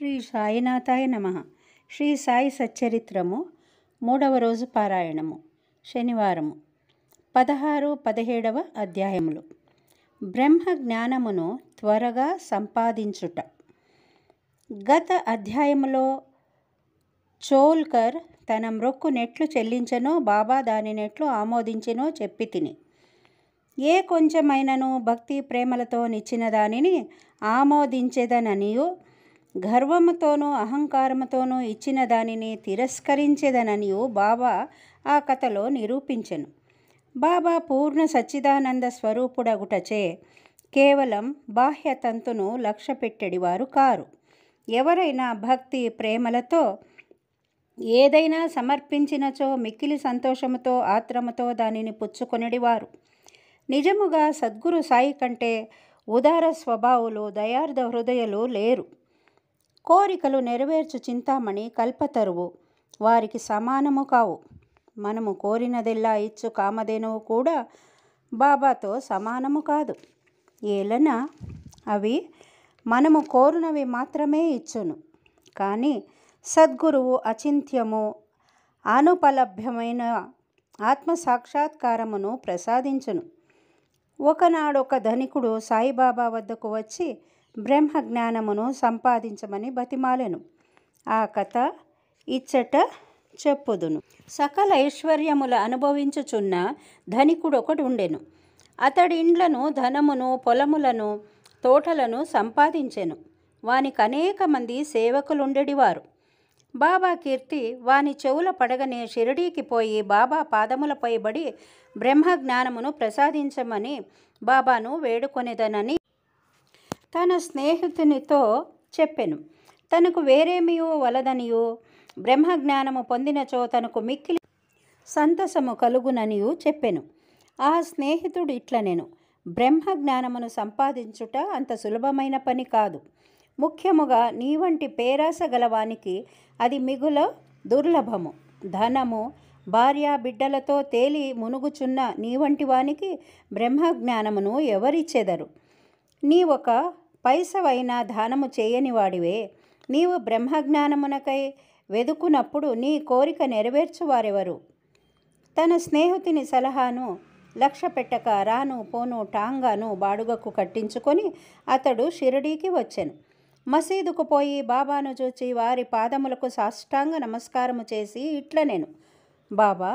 శ్రీ సాయినాథాయ నమ శ్రీ సాయి సచ్చరిత్రము మూడవ రోజు పారాయణము శనివారము పదహారు పదిహేడవ అధ్యాయములు బ్రహ్మ జ్ఞానమును త్వరగా సంపాదించుట గత అధ్యాయములో చోల్కర్ తన మ్రొక్కు నెట్లు చెల్లించనో బాబా దాని నెట్లు ఆమోదించినో చెప్పి తిని ఏ కొంచెమైనను భక్తి ప్రేమలతో నిచ్చిన దానిని ఆమోదించేదననియో గర్వముతోనూ అహంకారముతోనూ ఇచ్చిన దానిని తిరస్కరించేదననియు బాబా ఆ కథలో నిరూపించెను బాబా పూర్ణ సచ్చిదానంద స్వరూపుడగుటచే కేవలం బాహ్య తంతును లక్ష్యపెట్టెడివారు కారు ఎవరైనా భక్తి ప్రేమలతో ఏదైనా సమర్పించినచో మిక్కిలి సంతోషముతో ఆత్రముతో దానిని పుచ్చుకొనిడివారు నిజముగా సద్గురు సాయి కంటే ఉదార స్వభావులు దయార్థ హృదయలు లేరు కోరికలు నెరవేర్చు చింతామణి కల్పతరువు వారికి సమానము కావు మనము కోరినదెల్లా ఇచ్చు కామధేనువు కూడా బాబాతో సమానము కాదు ఏలన అవి మనము కోరినవి మాత్రమే ఇచ్చును కానీ సద్గురువు అచింత్యము అనుపలభ్యమైన ఆత్మ సాక్షాత్కారమును ప్రసాదించును ఒకనాడొక ధనికుడు సాయిబాబా వద్దకు వచ్చి బ్రహ్మ జ్ఞానమును సంపాదించమని బతిమాలెను ఆ కథ ఇచ్చట చెప్పుదును సకల ఐశ్వర్యముల అనుభవించుచున్న ధనికుడు ఒకడు ఉండెను అతడి ఇండ్లను ధనమును పొలములను తోటలను సంపాదించెను వానికి అనేక మంది సేవకులుండెడివారు బాబా కీర్తి వాని చెవుల పడగనే షిరిడీకి పోయి బాబా పాదములపై బడి బ్రహ్మ జ్ఞానమును ప్రసాదించమని బాబాను వేడుకొనేదనని తన స్నేహితునితో చెప్పెను తనకు వేరేమియో వలదనియో బ్రహ్మజ్ఞానము పొందినచో తనకు మిక్కిలి సంతసము కలుగుననియు చెప్పెను ఆ స్నేహితుడు ఇట్లనెను బ్రహ్మజ్ఞానమును సంపాదించుట అంత సులభమైన పని కాదు ముఖ్యముగా నీ వంటి పేరాస గలవానికి అది మిగుల దుర్లభము ధనము భార్య బిడ్డలతో తేలి మునుగుచున్న నీ వంటి వానికి బ్రహ్మజ్ఞానమును ఎవరిచ్చెదరు నీ ఒక పైసవైన దానము చేయని వాడివే నీవు బ్రహ్మజ్ఞానమునకై వెదుకునప్పుడు నీ కోరిక నెరవేర్చువారెవరు తన స్నేహితుని సలహాను లక్ష పెట్టక రాను పోను టాంగాను బాడుగకు కట్టించుకొని అతడు షిరిడీకి వచ్చాను మసీదుకు పోయి బాబాను చూచి వారి పాదములకు సాష్టాంగ నమస్కారము చేసి ఇట్ల నేను బాబా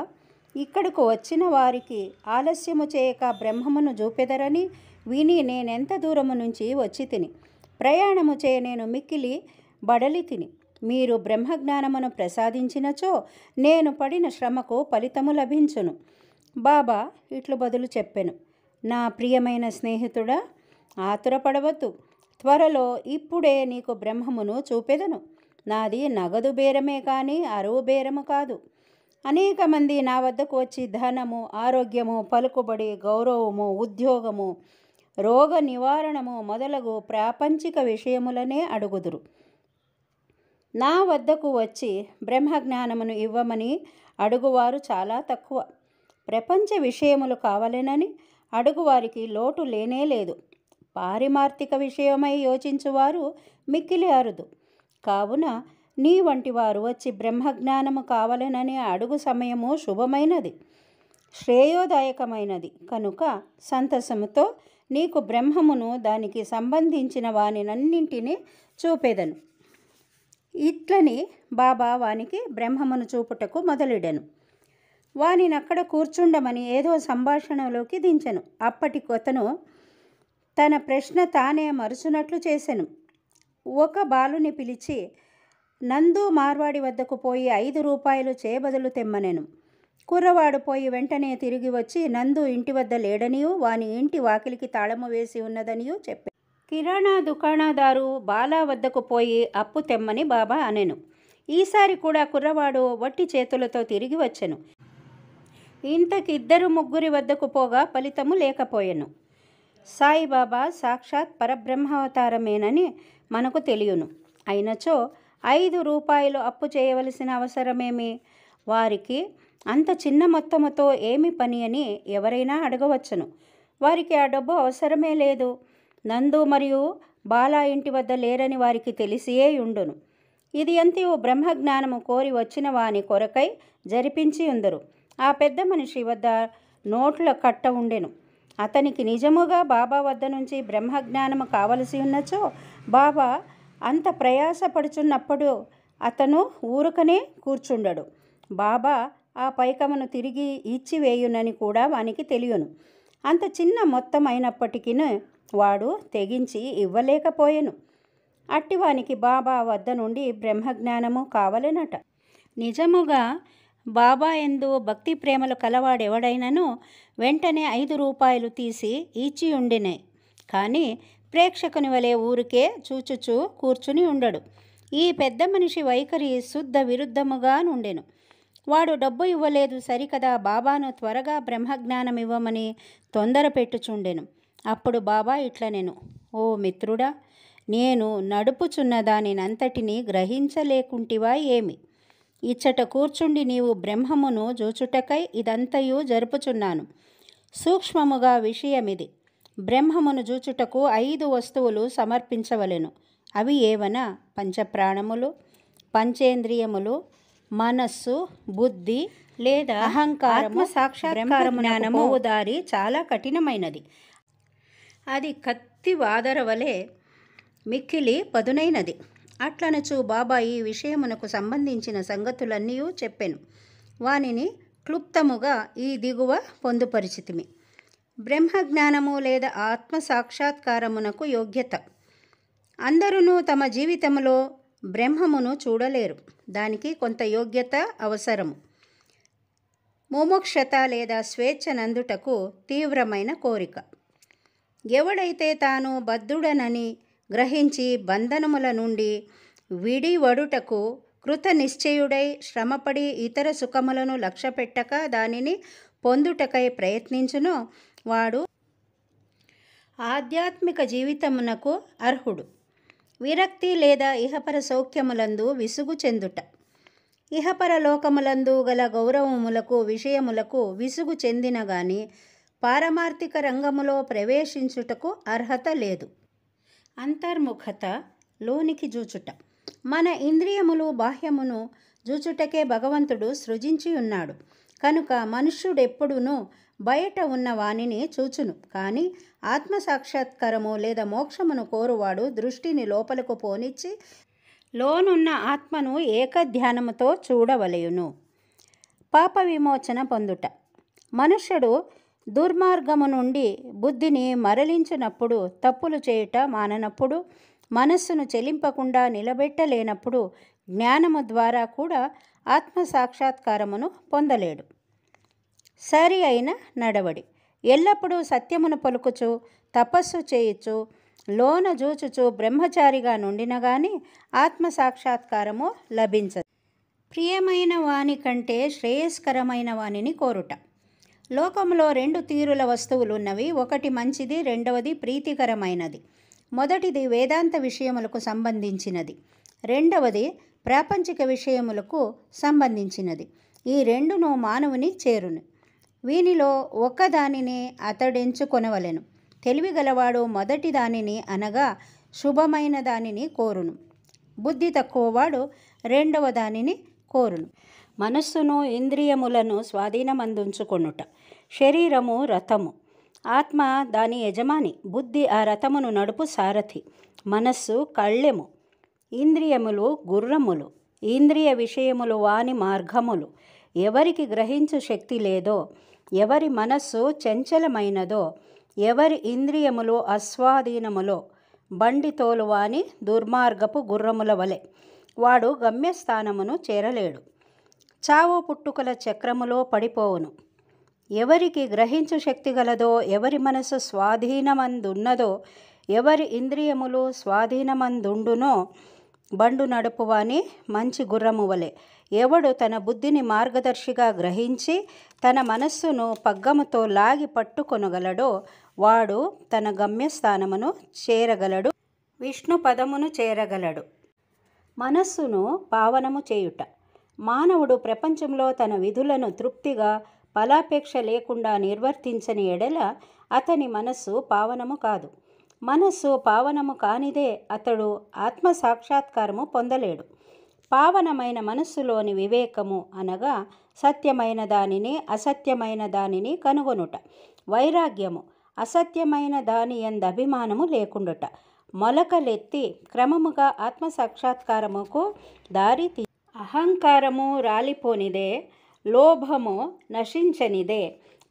ఇక్కడకు వచ్చిన వారికి ఆలస్యము చేయక బ్రహ్మమును చూపెదరని విని నేనెంత దూరము నుంచి వచ్చి తిని ప్రయాణము చే నేను మిక్కిలి బడలి తిని మీరు బ్రహ్మజ్ఞానమును ప్రసాదించినచో నేను పడిన శ్రమకు ఫలితము లభించును బాబా ఇట్లు బదులు చెప్పెను నా ప్రియమైన స్నేహితుడా ఆతురపడవద్దు త్వరలో ఇప్పుడే నీకు బ్రహ్మమును చూపెదను నాది నగదు బేరమే కానీ అరువు బేరము కాదు అనేక మంది నా వద్దకు వచ్చి ధనము ఆరోగ్యము పలుకుబడి గౌరవము ఉద్యోగము రోగ నివారణము మొదలగు ప్రాపంచిక విషయములనే అడుగుదురు నా వద్దకు వచ్చి బ్రహ్మజ్ఞానమును ఇవ్వమని అడుగువారు చాలా తక్కువ ప్రపంచ విషయములు కావలేనని అడుగువారికి లోటు లేనే లేదు పారిమార్థిక విషయమై యోచించువారు మిక్కిలి అరుదు కావున నీ వంటి వారు వచ్చి బ్రహ్మజ్ఞానము కావలెనని అడుగు సమయము శుభమైనది శ్రేయోదాయకమైనది కనుక సంతసముతో నీకు బ్రహ్మమును దానికి సంబంధించిన వానినన్నింటినీ చూపేదను ఇట్లని బాబా వానికి బ్రహ్మమును చూపుటకు మొదలెడను వానినక్కడ కూర్చుండమని ఏదో సంభాషణలోకి దించను అప్పటి కొతను తన ప్రశ్న తానే మరుచునట్లు చేశాను ఒక బాలుని పిలిచి నందు మార్వాడి వద్దకు పోయి ఐదు రూపాయలు చేబదులు తెమ్మనెను కుర్రవాడు పోయి వెంటనే తిరిగి వచ్చి నందు ఇంటి వద్ద లేడనియు వాని ఇంటి వాకిలికి తాళము వేసి ఉన్నదనియూ చెప్పాడు కిరాణా దుకాణదారు బాలా వద్దకు పోయి అప్పు తెమ్మని బాబా అనెను ఈసారి కూడా కుర్రవాడు వట్టి చేతులతో తిరిగి వచ్చెను ఇంతకిద్దరు ముగ్గురి వద్దకు పోగా ఫలితము లేకపోయెను సాయిబాబా సాక్షాత్ పరబ్రహ్మావతారమేనని మనకు తెలియను అయినచో ఐదు రూపాయలు అప్పు చేయవలసిన అవసరమేమి వారికి అంత చిన్న మొత్తముతో ఏమి పని అని ఎవరైనా అడగవచ్చును వారికి ఆ డబ్బు అవసరమే లేదు నందు మరియు బాలా ఇంటి వద్ద లేరని వారికి తెలిసియే ఉండును ఇది ఎంతయో బ్రహ్మజ్ఞానము కోరి వచ్చిన వాని కొరకై జరిపించి ఉందరు ఆ పెద్ద మనిషి వద్ద నోట్ల కట్ట ఉండెను అతనికి నిజముగా బాబా వద్ద నుంచి బ్రహ్మజ్ఞానము కావలసి ఉన్నచో బాబా అంత ప్రయాసపడుచున్నప్పుడు అతను ఊరుకనే కూర్చుండడు బాబా ఆ పైకమను తిరిగి ఇచ్చివేయునని కూడా వానికి తెలియను అంత చిన్న మొత్తం అయినప్పటికీ వాడు తెగించి ఇవ్వలేకపోయెను అట్టివానికి బాబా వద్ద నుండి బ్రహ్మజ్ఞానము కావలెనట నిజముగా బాబా ఎందు భక్తి ప్రేమలు కలవాడెవడైనను వెంటనే ఐదు రూపాయలు తీసి ఈచి ఉండినాయి కానీ ప్రేక్షకుని వలె ఊరికే చూచుచూ కూర్చుని ఉండడు ఈ పెద్ద మనిషి వైఖరి శుద్ధ విరుద్ధముగా నుండెను వాడు డబ్బు ఇవ్వలేదు సరికదా బాబాను త్వరగా బ్రహ్మజ్ఞానం ఇవ్వమని తొందర పెట్టుచుండెను అప్పుడు బాబా ఇట్ల నేను ఓ మిత్రుడా నేను నడుపుచున్న దానినంతటినీ గ్రహించలేకుంటివా ఏమి ఇచ్చట కూర్చుండి నీవు బ్రహ్మమును జూచుటకై ఇదంతయు జరుపుచున్నాను సూక్ష్మముగా విషయమిది బ్రహ్మమును జూచుటకు ఐదు వస్తువులు సమర్పించవలెను అవి ఏవనా పంచప్రాణములు పంచేంద్రియములు మనస్సు బుద్ధి లేదా అహంకారము సాక్షాత్కారము జ్ఞానము దారి చాలా కఠినమైనది అది కత్తి వాదర వలె మిక్కిలి పదునైనది అట్లనచూ బాబా ఈ విషయమునకు సంబంధించిన సంగతులన్నీ చెప్పాను వానిని క్లుప్తముగా ఈ దిగువ పొందుపరిచితిమి బ్రహ్మజ్ఞానము లేదా ఆత్మ సాక్షాత్కారమునకు యోగ్యత అందరూ తమ జీవితంలో బ్రహ్మమును చూడలేరు దానికి కొంత యోగ్యత అవసరము ముముక్షత లేదా స్వేచ్ఛ నందుటకు తీవ్రమైన కోరిక ఎవడైతే తాను బద్ధుడనని గ్రహించి బంధనముల నుండి విడివడుటకు కృత నిశ్చయుడై శ్రమపడి ఇతర సుఖములను లక్ష్యపెట్టక దానిని పొందుటకై ప్రయత్నించునో వాడు ఆధ్యాత్మిక జీవితమునకు అర్హుడు విరక్తి లేదా ఇహపర సౌఖ్యములందు విసుగు చెందుట ఇహపర లోకములందు గల గౌరవములకు విషయములకు విసుగు చెందిన గాని పారమార్థిక రంగములో ప్రవేశించుటకు అర్హత లేదు అంతర్ముఖత లోనికి జూచుట మన ఇంద్రియములు బాహ్యమును జూచుటకే భగవంతుడు సృజించి ఉన్నాడు కనుక మనుష్యుడెప్పుడునూ బయట ఉన్న వాణిని చూచును కానీ ఆత్మసాక్షాత్కరము లేదా మోక్షమును కోరువాడు దృష్టిని లోపలకు పోనిచ్చి లోనున్న ఆత్మను ఏకధ్యానముతో చూడవలయును పాప విమోచన పొందుట మనుష్యుడు దుర్మార్గము నుండి బుద్ధిని మరలించినప్పుడు తప్పులు చేయుట మాననప్పుడు మనస్సును చెలింపకుండా నిలబెట్టలేనప్పుడు జ్ఞానము ద్వారా కూడా ఆత్మసాక్షాత్కారమును పొందలేడు సరి అయిన నడవడి ఎల్లప్పుడూ సత్యమును పలుకుచు తపస్సు చేయొచ్చు లోన జూచుచు బ్రహ్మచారిగా నుండిన గాని ఆత్మసాక్షాత్కారము లభించదు ప్రియమైన వాని కంటే శ్రేయస్కరమైన వాణిని కోరుట లోకంలో రెండు తీరుల వస్తువులున్నవి ఒకటి మంచిది రెండవది ప్రీతికరమైనది మొదటిది వేదాంత విషయములకు సంబంధించినది రెండవది ప్రాపంచిక విషయములకు సంబంధించినది ఈ రెండును మానవుని చేరును వీనిలో ఒకదానిని అతడెంచుకొనవలెను తెలివిగలవాడు మొదటి దానిని అనగా శుభమైన దానిని కోరును బుద్ధి తక్కువవాడు రెండవ దానిని కోరును మనస్సును ఇంద్రియములను స్వాధీనమందుంచుకొనుట శరీరము రథము ఆత్మ దాని యజమాని బుద్ధి ఆ రథమును నడుపు సారథి మనస్సు కళ్ళెము ఇంద్రియములు గుర్రములు ఇంద్రియ విషయములు వాని మార్గములు ఎవరికి గ్రహించు శక్తి లేదో ఎవరి మనస్సు చంచలమైనదో ఎవరి ఇంద్రియములో అస్వాధీనములో బండి తోలువాని దుర్మార్గపు గుర్రముల వలె వాడు గమ్యస్థానమును చేరలేడు చావు పుట్టుకల చక్రములో పడిపోవును ఎవరికి గ్రహించు శక్తి గలదో ఎవరి మనసు స్వాధీనమందున్నదో ఎవరి ఇంద్రియములు స్వాధీనమందుండునో బండు నడుపువాని మంచి గుర్రము వలె ఎవడు తన బుద్ధిని మార్గదర్శిగా గ్రహించి తన మనస్సును పగ్గముతో లాగి పట్టుకొనగలడో వాడు తన గమ్యస్థానమును చేరగలడు విష్ణు పదమును చేరగలడు మనస్సును పావనము చేయుట మానవుడు ప్రపంచంలో తన విధులను తృప్తిగా ఫలాపేక్ష లేకుండా నిర్వర్తించని ఎడల అతని మనస్సు పావనము కాదు మనస్సు పావనము కానిదే అతడు ఆత్మ సాక్షాత్కారము పొందలేడు పావనమైన మనస్సులోని వివేకము అనగా సత్యమైన దానిని అసత్యమైన దానిని కనుగొనుట వైరాగ్యము అసత్యమైన దాని ఎందు అభిమానము లేకుండుట మొలకలెత్తి క్రమముగా ఆత్మసాక్షాత్కారముకు దారి తీ అహంకారము రాలిపోనిదే లోభము నశించనిదే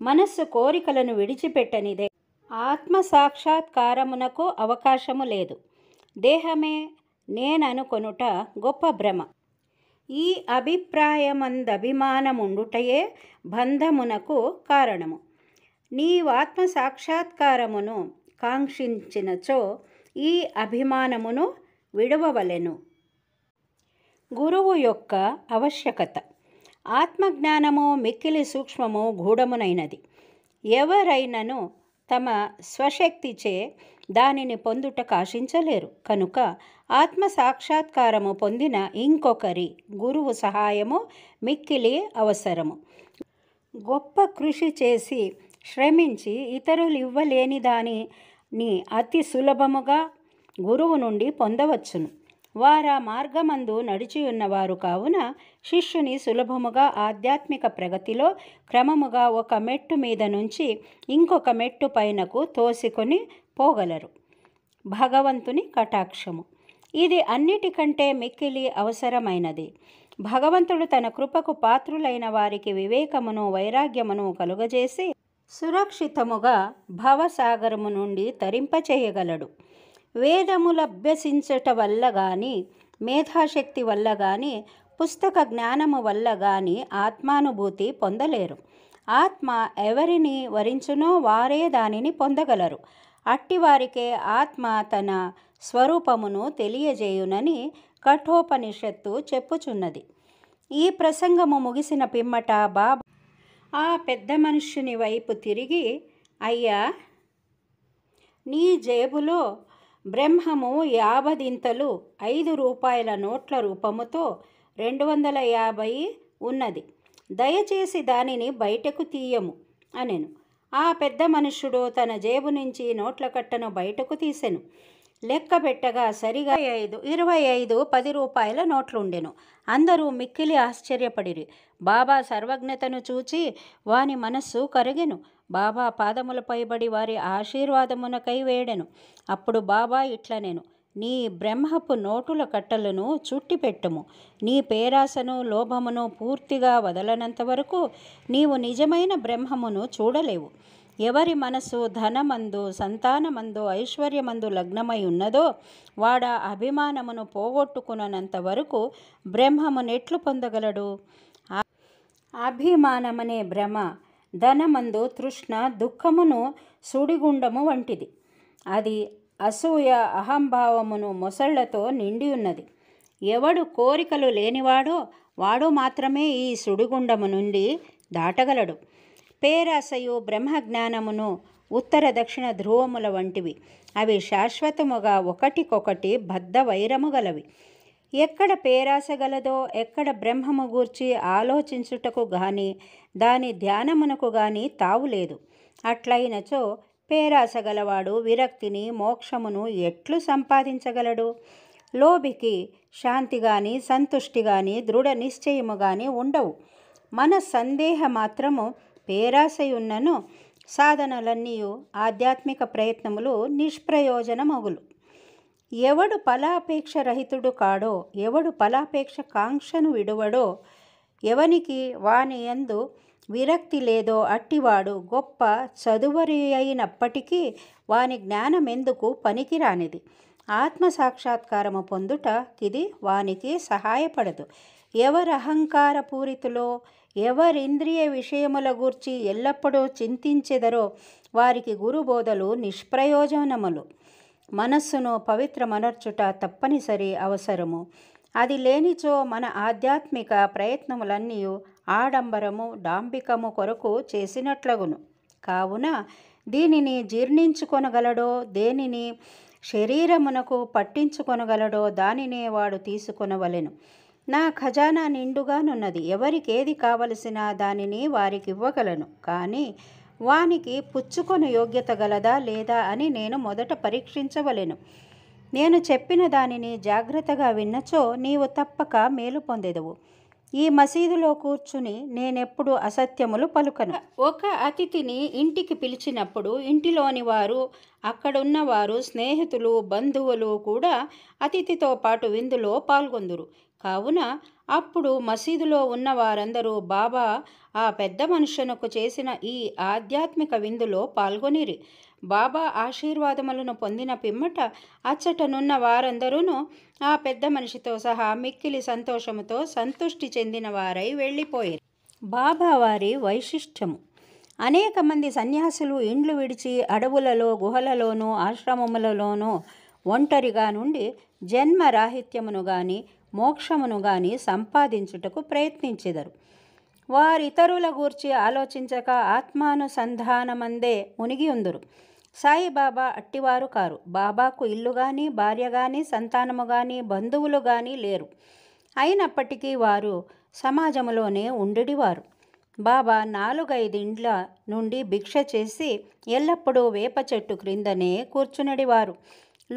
మనస్సు కోరికలను విడిచిపెట్టనిదే ఆత్మ సాక్షాత్కారమునకు అవకాశము లేదు దేహమే నేననుకొనుట గొప్ప భ్రమ ఈ అభిప్రాయమందభిమానముండుటయే బంధమునకు కారణము నీవాత్మ సాక్షాత్కారమును కాంక్షించినచో ఈ అభిమానమును విడవవలెను గురువు యొక్క ఆవశ్యకత ఆత్మజ్ఞానము మిక్కిలి సూక్ష్మము గూఢమునైనది ఎవరైనను తమ స్వశక్తిచే దానిని పొందుట ఆశించలేరు కనుక ఆత్మ సాక్షాత్కారము పొందిన ఇంకొకరి గురువు సహాయము మిక్కిలి అవసరము గొప్ప కృషి చేసి శ్రమించి ఇతరులు ఇవ్వలేని దానిని అతి సులభముగా గురువు నుండి పొందవచ్చును వారా మార్గమందు నడిచియున్నవారు కావున శిష్యుని సులభముగా ఆధ్యాత్మిక ప్రగతిలో క్రమముగా ఒక మెట్టు మీద నుంచి ఇంకొక మెట్టు పైనకు తోసికొని పోగలరు భగవంతుని కటాక్షము ఇది అన్నిటికంటే మిక్కిలి అవసరమైనది భగవంతుడు తన కృపకు పాత్రులైన వారికి వివేకమును వైరాగ్యమును కలుగజేసి సురక్షితముగా భవసాగరము నుండి తరింపచేయగలడు వేదములు అభ్యసించట వల్ల కానీ మేధాశక్తి వల్ల కానీ పుస్తక జ్ఞానము వల్ల కానీ ఆత్మానుభూతి పొందలేరు ఆత్మ ఎవరిని వరించునో వారే దానిని పొందగలరు అట్టివారికే ఆత్మ తన స్వరూపమును తెలియజేయునని కఠోపనిషత్తు చెప్పుచున్నది ఈ ప్రసంగము ముగిసిన పిమ్మట బాబా ఆ పెద్ద మనుష్యుని వైపు తిరిగి అయ్యా నీ జేబులో బ్రహ్మము యాభదింతలు ఐదు రూపాయల నోట్ల రూపముతో రెండు వందల యాభై ఉన్నది దయచేసి దానిని బయటకు తీయము అనెను ఆ పెద్ద మనుష్యుడు తన జేబు నుంచి నోట్ల కట్టను బయటకు తీసెను లెక్క పెట్టగా సరిగా ఐదు ఇరవై ఐదు పది రూపాయల నోట్లుండెను అందరూ మిక్కిలి ఆశ్చర్యపడిరి బాబా సర్వజ్ఞతను చూచి వాని మనస్సు కరిగెను బాబా పాదములపై బడి వారి ఆశీర్వాదమునకై వేడెను అప్పుడు బాబా ఇట్ల నేను నీ బ్రహ్మపు నోటుల కట్టలను చుట్టిపెట్టుము నీ పేరాసను లోభమును పూర్తిగా వదలనంత వరకు నీవు నిజమైన బ్రహ్మమును చూడలేవు ఎవరి మనసు ధనమందు సంతానమందు ఐశ్వర్యమందు లగ్నమై ఉన్నదో వాడ అభిమానమును పోగొట్టుకున్నంత వరకు బ్రహ్మమునెట్లు పొందగలడు అభిమానమనే భ్రమ ధనమందు తృష్ణ దుఃఖమును సుడిగుండము వంటిది అది అసూయ అహంభావమును మొసళ్లతో నిండి ఉన్నది ఎవడు కోరికలు లేనివాడో వాడు మాత్రమే ఈ సుడిగుండము నుండి దాటగలడు పేరాశయు బ్రహ్మజ్ఞానమును ఉత్తర దక్షిణ ధ్రువముల వంటివి అవి శాశ్వతముగా ఒకటికొకటి బద్ధ వైరము గలవి ఎక్కడ పేరాసగలదో ఎక్కడ బ్రహ్మము గూర్చి ఆలోచించుటకు గాని దాని ధ్యానమునకు గాని తావులేదు అట్లయినచో పేరాసగలవాడు విరక్తిని మోక్షమును ఎట్లు సంపాదించగలడు లోభికి శాంతి గాని సంతుష్టి గాని దృఢ నిశ్చయము గాని ఉండవు మన సందేహ మాత్రము పేరాసయున్నను సాధనలన్నీ ఆధ్యాత్మిక ప్రయత్నములు నిష్ప్రయోజనమగులు ఎవడు ఫలాపేక్ష రహితుడు కాడో ఎవడు ఫలాపేక్ష కాంక్షను విడువడో ఎవనికి వాని ఎందు విరక్తి లేదో అట్టివాడు గొప్ప చదువరి అయినప్పటికీ వాని జ్ఞానం ఎందుకు పనికిరానిది ఆత్మ సాక్షాత్కారము ఇది వానికి సహాయపడదు ఎవరహంకార పూరితులో ఎవరింద్రియ విషయముల గూర్చి ఎల్లప్పుడూ చింతించెదరో వారికి గురుబోధలు నిష్ప్రయోజనములు మనస్సును పవిత్రమనర్చుట తప్పనిసరి అవసరము అది లేనిచో మన ఆధ్యాత్మిక ప్రయత్నములన్నీ ఆడంబరము డాంబికము కొరకు చేసినట్లగును కావున దీనిని జీర్ణించుకొనగలడో దేనిని శరీరమునకు పట్టించుకొనగలడో దానినే వాడు తీసుకొనవలెను నా ఖజానా నిండుగానున్నది ఎవరికేది కావలసిన దానిని వారికి ఇవ్వగలను కానీ వానికి పుచ్చుకొని యోగ్యత గలదా లేదా అని నేను మొదట పరీక్షించవలెను నేను చెప్పిన దానిని జాగ్రత్తగా విన్నచో నీవు తప్పక మేలు పొందెదవు ఈ మసీదులో కూర్చుని నేనెప్పుడు అసత్యములు పలుకను ఒక అతిథిని ఇంటికి పిలిచినప్పుడు ఇంటిలోని వారు అక్కడున్న వారు స్నేహితులు బంధువులు కూడా అతిథితో పాటు విందులో పాల్గొందురు కావున అప్పుడు మసీదులో ఉన్న వారందరూ బాబా ఆ పెద్ద మనుషునకు చేసిన ఈ ఆధ్యాత్మిక విందులో పాల్గొనిరి బాబా ఆశీర్వాదములను పొందిన పిమ్మట అచ్చటనున్న వారందరూను ఆ పెద్ద మనిషితో సహా మిక్కిలి సంతోషముతో సంతుష్టి చెందిన వారై వెళ్ళిపోయారు బాబా వారి వైశిష్ట్యము అనేక మంది సన్యాసులు ఇండ్లు విడిచి అడవులలో గుహలలోనూ ఆశ్రమములలోనూ ఒంటరిగా నుండి జన్మరాహిత్యమును గాని మోక్షమును గాని సంపాదించుటకు ప్రయత్నించెదరు వారితరుల గూర్చి ఆలోచించక ఆత్మానుసంధానమందే మునిగి ఉందరు సాయిబాబా అట్టివారు కారు బాబాకు ఇల్లు కానీ భార్య కానీ సంతానము కానీ బంధువులు కానీ లేరు అయినప్పటికీ వారు సమాజంలోనే ఉండిడివారు బాబా నాలుగైదిండ్ల నుండి భిక్ష చేసి ఎల్లప్పుడూ వేప చెట్టు క్రిందనే కూర్చునడివారు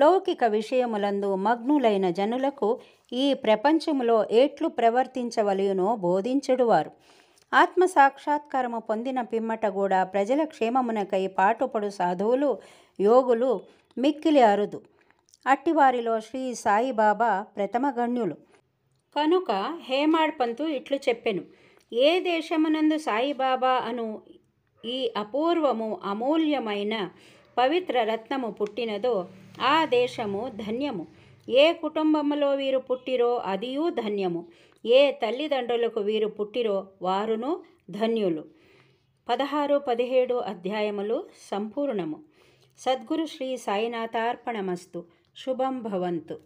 లౌకిక విషయములందు మగ్నులైన జనులకు ఈ ప్రపంచములో ఏట్లు ప్రవర్తించవలయునో బోధించుడువారు ఆత్మ సాక్షాత్కారము పొందిన పిమ్మట కూడా ప్రజల క్షేమమునకై పాటుపడు సాధువులు యోగులు మిక్కిలి అరుదు అట్టివారిలో శ్రీ సాయిబాబా ప్రథమగణ్యులు కనుక హేమాడ్పంతు ఇట్లు చెప్పెను ఏ దేశమునందు సాయిబాబా అను ఈ అపూర్వము అమూల్యమైన ಪವಿತ್ರ ರತ್ನಮು ಪುಟ್ಟನದೋ ಆ ದೇಶಮು ಧನ್ಯವು ಯ ಕುಟುಂಬ ವೀರು ಪುಟ್ಟಿರೋ ಅದಿಯೂ ಧನ್ಯು ಎಲ್ಲಿದಿರೋ ವಾರುನು ಧನ್ಯುಲು ಪದಹಾರು ಪದಹೇಡು ಅಧ್ಯಾಯಮಲು ಸಂಪೂರ್ಣ ಸದ್ಗುರು ಶ್ರೀ ಶುಭಂ ಭವಂತು